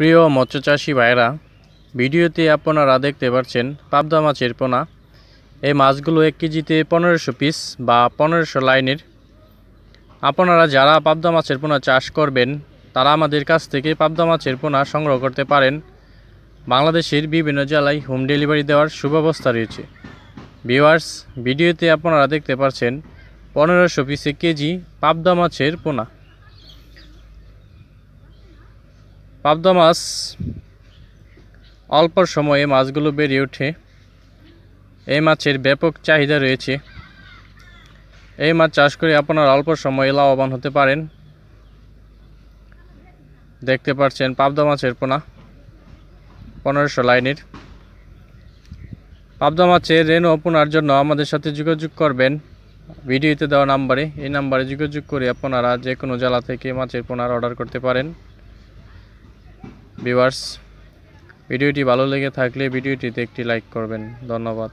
প্রিয় মৎস্যচাষী ভাইরা ভিডিওতে আপনারা দেখতে পাচ্ছেন পাবদা মাছের পোনা এই মাছগুলো এক কেজিতে পনেরোশো পিস বা পনেরোশো লাইনের আপনারা যারা পাবদা মাছের পোনা চাষ করবেন তারা আমাদের কাছ থেকে পাবদা মাছের পোনা সংগ্রহ করতে পারেন বাংলাদেশের বিভিন্ন জেলায় হোম ডেলিভারি দেওয়ার সুব্যবস্থা রয়েছে ভিওয়ার্স ভিডিওতে আপনারা দেখতে পাচ্ছেন পনেরোশো পিসে কেজি পাবদা মাছের পোনা পাবদা মাছ অল্প সময়ে মাছগুলো বেড়ে ওঠে এই মাছের ব্যাপক চাহিদা রয়েছে এই মাছ চাষ করে আপনারা অল্প সময়ে লাভবান হতে পারেন দেখতে পাচ্ছেন পাবদা মাছের পোনা পনেরোশো লাইনের পাবদা মাছের রেণু আপনার জন্য আমাদের সাথে যোগাযোগ করবেন ভিডিওতে দেওয়া নাম্বারে এই নাম্বারে যোগাযোগ করে আপনারা যে কোনো জেলা থেকে মাছের পোনার অর্ডার করতে পারেন ভিউয়ার্স ভিডিওটি ভালো লেগে থাকলে ভিডিওটিতে একটি লাইক করবেন ধন্যবাদ